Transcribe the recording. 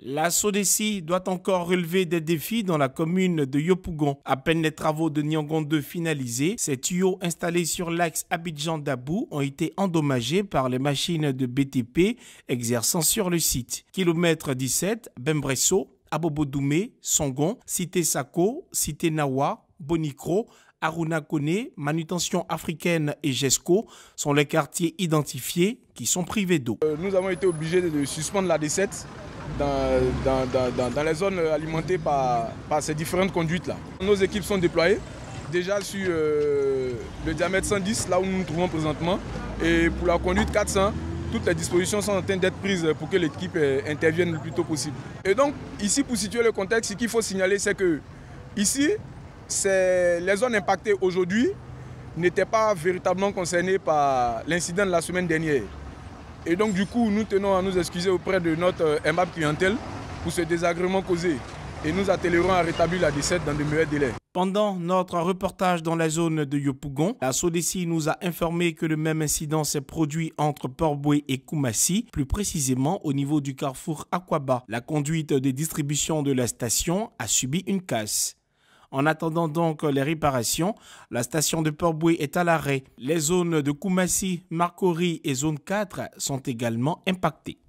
La Sodeci doit encore relever des défis dans la commune de Yopougon. À peine les travaux de Nyangon 2 finalisés, ces tuyaux installés sur l'axe Abidjan-Dabou ont été endommagés par les machines de BTP exerçant sur le site. Kilomètre 17, Bembresso, Abobodoumé, Songon, Cité Sako, Cité Nawa, Bonicro, Aruna Manutention africaine et GESCO sont les quartiers identifiés qui sont privés d'eau. Euh, nous avons été obligés de suspendre la d dans, les zones alimentées par, ces différentes conduites-là. Nos équipes sont déployées déjà sur euh, le diamètre 110, là où nous nous trouvons présentement, et pour la conduite 400, toutes les dispositions sont en train d'être prises pour que l'équipe euh, intervienne le plus tôt possible. Et donc, ici, pour situer le contexte, ce qu'il faut signaler, c'est que ici, les zones impactées aujourd'hui n'étaient pas véritablement concernées par l'incident de la semaine dernière. Et donc du coup, nous tenons à nous excuser auprès de notre euh, aimable clientèle pour ce désagrément causé et nous attellerons à rétablir la décette dans de meilleurs délais. Pendant notre reportage dans la zone de Yopougon, la Sodeci nous a informé que le même incident s'est produit entre port et Koumassi, plus précisément au niveau du carrefour Aquaba. La conduite de distribution de la station a subi une casse. En attendant donc les réparations, la station de port est à l'arrêt. Les zones de Koumassi, Marcory et zone 4 sont également impactées.